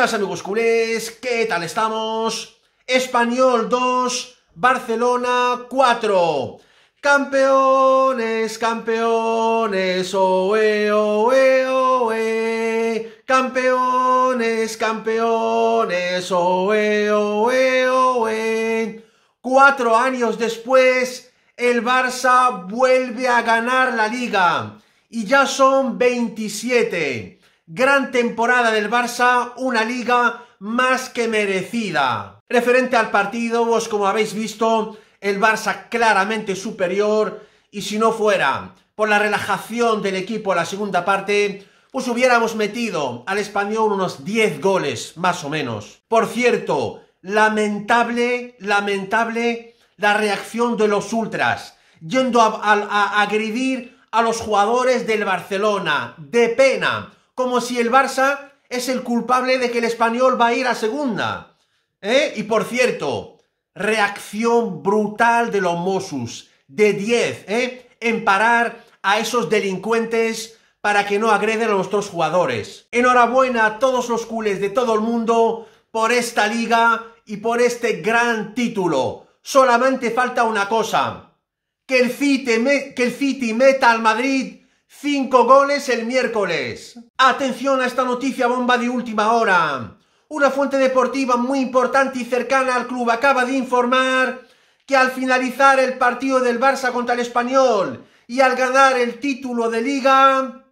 Hola amigos culés, ¿qué tal estamos? Español 2, Barcelona 4. Campeones, campeones, oe, oe, oe. Campeones, campeones, oe, oe, oe. Cuatro años después, el Barça vuelve a ganar la liga y ya son 27. Gran temporada del Barça, una liga más que merecida. Referente al partido, vos como habéis visto, el Barça claramente superior y si no fuera por la relajación del equipo a la segunda parte, pues hubiéramos metido al español unos 10 goles, más o menos. Por cierto, lamentable, lamentable la reacción de los ultras, yendo a agredir a los jugadores del Barcelona. De pena, como si el Barça es el culpable de que el español va a ir a segunda. ¿eh? Y por cierto, reacción brutal de los Mossus, de 10, ¿eh? en parar a esos delincuentes para que no agreden a nuestros jugadores. Enhorabuena a todos los culés de todo el mundo por esta liga y por este gran título. Solamente falta una cosa, que el que el City meta al Madrid Cinco goles el miércoles. Atención a esta noticia bomba de última hora. Una fuente deportiva muy importante y cercana al club acaba de informar que al finalizar el partido del Barça contra el Español y al ganar el título de liga,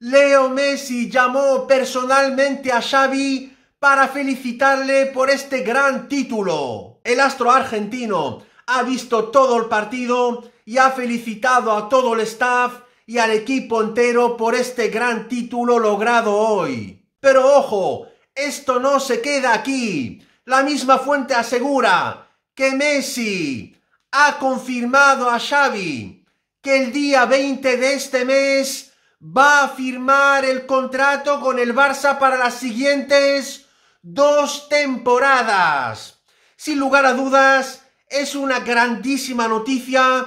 Leo Messi llamó personalmente a Xavi para felicitarle por este gran título. El astro argentino ha visto todo el partido y ha felicitado a todo el staff y al equipo entero por este gran título logrado hoy. Pero ojo, esto no se queda aquí. La misma fuente asegura que Messi ha confirmado a Xavi que el día 20 de este mes va a firmar el contrato con el Barça para las siguientes dos temporadas. Sin lugar a dudas, es una grandísima noticia